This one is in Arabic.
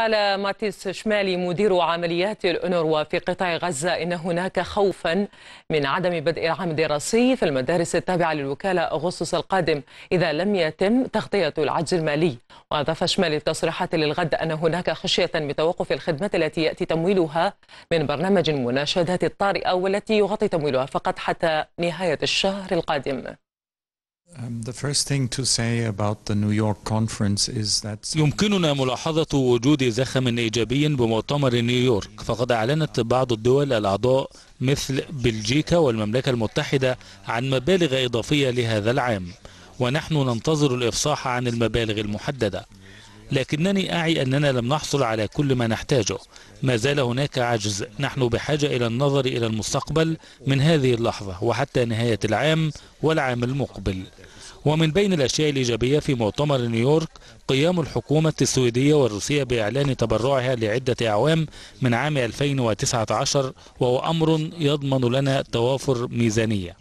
قال ماتيس شمالي مدير عمليات الأنروا في قطاع غزة إن هناك خوفا من عدم بدء العام الدراسي في المدارس التابعة للوكالة أغسطس القادم إذا لم يتم تغطية العجز المالي وأضاف شمالي التصريحات للغد أن هناك خشية من توقف الخدمات التي يأتي تمويلها من برنامج المناشدات الطارئة والتي يغطي تمويلها فقط حتى نهاية الشهر القادم Um, يمكننا ملاحظة وجود زخم إيجابي بمؤتمر نيويورك فقد أعلنت بعض الدول الأعضاء مثل بلجيكا والمملكة المتحدة عن مبالغ إضافية لهذا العام ونحن ننتظر الإفصاح عن المبالغ المحددة لكنني أعي أننا لم نحصل على كل ما نحتاجه ما زال هناك عجز نحن بحاجة إلى النظر إلى المستقبل من هذه اللحظة وحتى نهاية العام والعام المقبل ومن بين الأشياء الإيجابية في مؤتمر نيويورك قيام الحكومة السويدية والروسية بإعلان تبرعها لعدة أعوام من عام 2019 وهو أمر يضمن لنا توافر ميزانية